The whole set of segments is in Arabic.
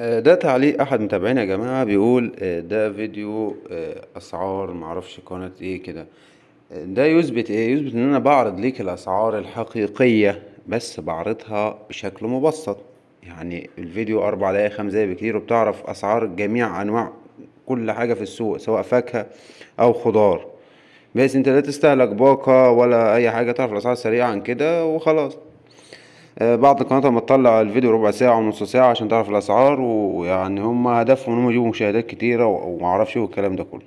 آه، ده تعليق احد متابعينا يا جماعه بيقول آه، ده فيديو آه، اسعار معرفش قناه ايه كده ده يثبت ايه يثبت ان انا بعرض ليك الاسعار الحقيقيه بس بعرضها بشكل مبسط يعني الفيديو اربع دقايق خمس دقايق بكتير وبتعرف اسعار جميع انواع كل حاجه في السوق سواء فاكهه او خضار بس انت لا تستهلك باقه ولا اي حاجه تعرف الاسعار سريعا كده وخلاص آه، بعض القنوات لما تطلع الفيديو ربع ساعة ونص ساعة عشان تعرف الأسعار ويعني هم هدفهم إن هم يجيبوا مشاهدات كتيرة ومعرفش إيه والكلام ده كله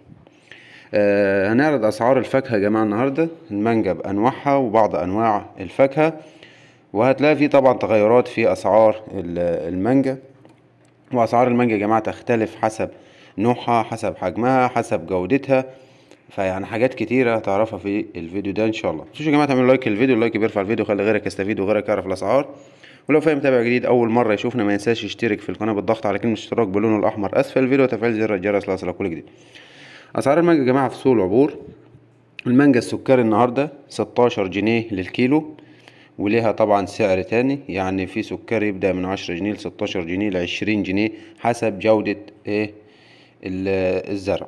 آه هنعرض أسعار الفاكهة يا جماعة النهاردة المانجا بأنواعها وبعض أنواع الفاكهة وهتلاقي في طبعا تغيرات في أسعار المانجا وأسعار المانجا يا جماعة تختلف حسب نوعها حسب حجمها حسب جودتها فيعني حاجات كتيرة هتعرفها في الفيديو ده إن شاء الله متنسوش يا جماعة تعملوا لايك للفيديو اللايك بيرفع الفيديو خلي غيرك يستفيد وغيرك يعرف الأسعار ولو في متابع جديد أول مرة يشوفنا ما ينساش يشترك في القناة بالضغط على كلمة اشتراك باللون الأحمر أسفل الفيديو وتفعيل زر الجرس ليصلك كل جديد أسعار المانجا يا جماعة في سوق العبور المانجا السكري النهاردة ستاشر جنيه للكيلو وليها طبعا سعر تاني يعني في سكري يبدأ من 10 جنيه لستاشر جنيه لعشرين جنيه حسب جودة ايه الزرع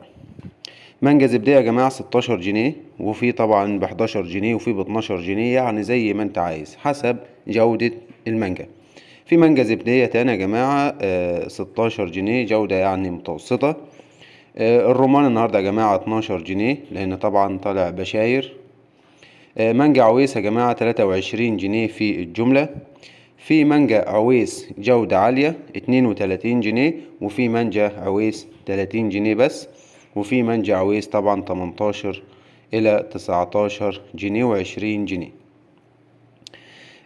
منجز يبدأ يا جماعة 16 جنيه وفي طبعا ب 11 جنيه وفي ب 12 جنيه يعني زي ما انت عايز حسب جودة المانجا في مانجا زبدية تاني يا جماعة آه 16 جنيه جودة يعني متوسطة آه الرومان النهاردة يا جماعة 12 جنيه لأن طبعا طالع بشاير آه مانجا عويس يا جماعة 23 جنيه في الجملة في مانجا عويس جودة عالية 32 جنيه وفي مانجا عويس 30 جنيه بس وفي منجع ويس طبعا 18 إلى 19 جنيه و 20 جنيه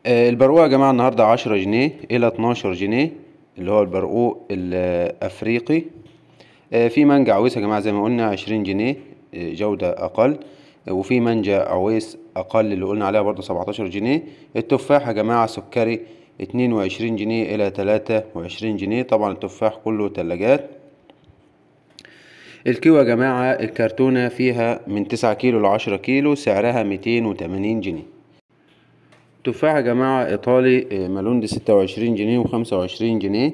آه، البرقوق يا جماعة النهاردة 10 جنيه إلى 12 جنيه اللي هو البرقوق الأفريقي آه، في منجع عويس يا جماعة زي ما قلنا 20 جنيه آه، جودة أقل وفي منجع عويس أقل اللي قلنا عليها برضه 17 جنيه التفاح يا جماعة سكري 22 جنيه إلى 23 جنيه طبعا التفاح كله ثلاجات الكيو يا جماعة الكرتونة فيها من تسعة كيلو لعشرة كيلو سعرها ميتين وتمانين جنيه تفاح يا جماعة إيطالي آه، مالون دي ستة وعشرين جنيه وخمسة وعشرين جنيه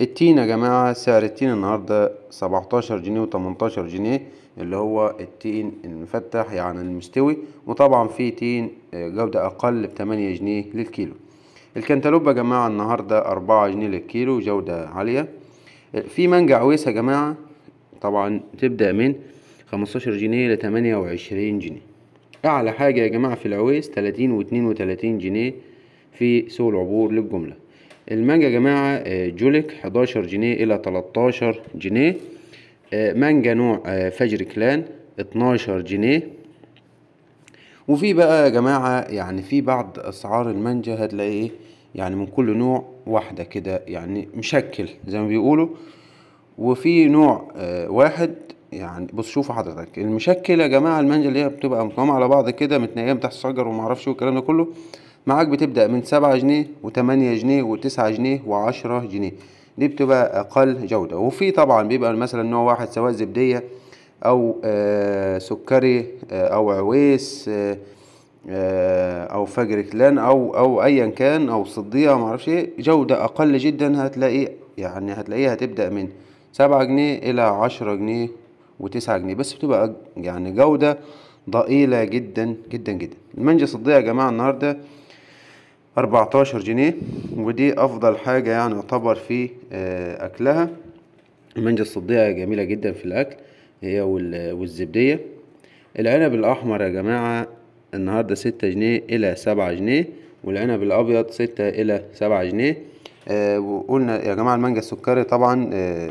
التين يا جماعة سعر التين النهاردة سبعتاشر جنيه وتمنتاشر جنيه اللي هو التين المفتح يعني المستوي وطبعا في تين آه، جودة أقل بتمانية جنيه للكيلو الكنتالوب يا جماعة النهاردة أربعة جنيه للكيلو جودة عالية آه، في مانجا عويس يا جماعة طبعا تبدأ من خمستاشر جنيه لتمانية وعشرين جنيه أعلى حاجة يا جماعة في العويس تلاتين واتنين وتلاتين جنيه في سوق العبور للجملة المانجا يا جماعة آه، جوليك حداشر جنيه إلى تلاتاشر جنيه آه، مانجا نوع آه، فجر كلان اتناشر جنيه وفي بقى يا جماعة يعني في بعض أسعار المانجا هتلاقي يعني من كل نوع واحدة كده يعني مشكل زي ما بيقولوا وفي نوع آه، واحد يعني بص شوفوا حضرتك المشكل يا جماعه المانجا اللي هي بتبقى مقامه على بعض كده متنيه تحت الشجر وما اعرفش ايه والكلام ده كله معاك بتبدا من 7 جنيه و8 جنيه و9 جنيه و10 جنيه دي بتبقى اقل جوده وفي طبعا بيبقى مثلا نوع واحد سواء زبديه او آه، سكري آه، او عويس او فجر كلان او او ايا كان او صديه ما اعرفش ايه جوده اقل جدا هتلاقي يعني هتلاقيها هتبدا من سبعة جنيه إلى عشرة جنيه وتسعة جنيه بس بتبقى يعني جودة ضئيلة جدا جدا جدا المانجا الصدية يا جماعة النهاردة أربعتاشر جنيه ودي أفضل حاجة يعني يعتبر في آه، أكلها المانجا الصدية جميلة جدا في الأكل هي والزبدية العنب الأحمر يا جماعة النهاردة ستة جنيه إلى سبعة جنيه والعنب الأبيض ستة إلى سبعة جنيه آه وقلنا يا جماعة المانجا السكري طبعا آه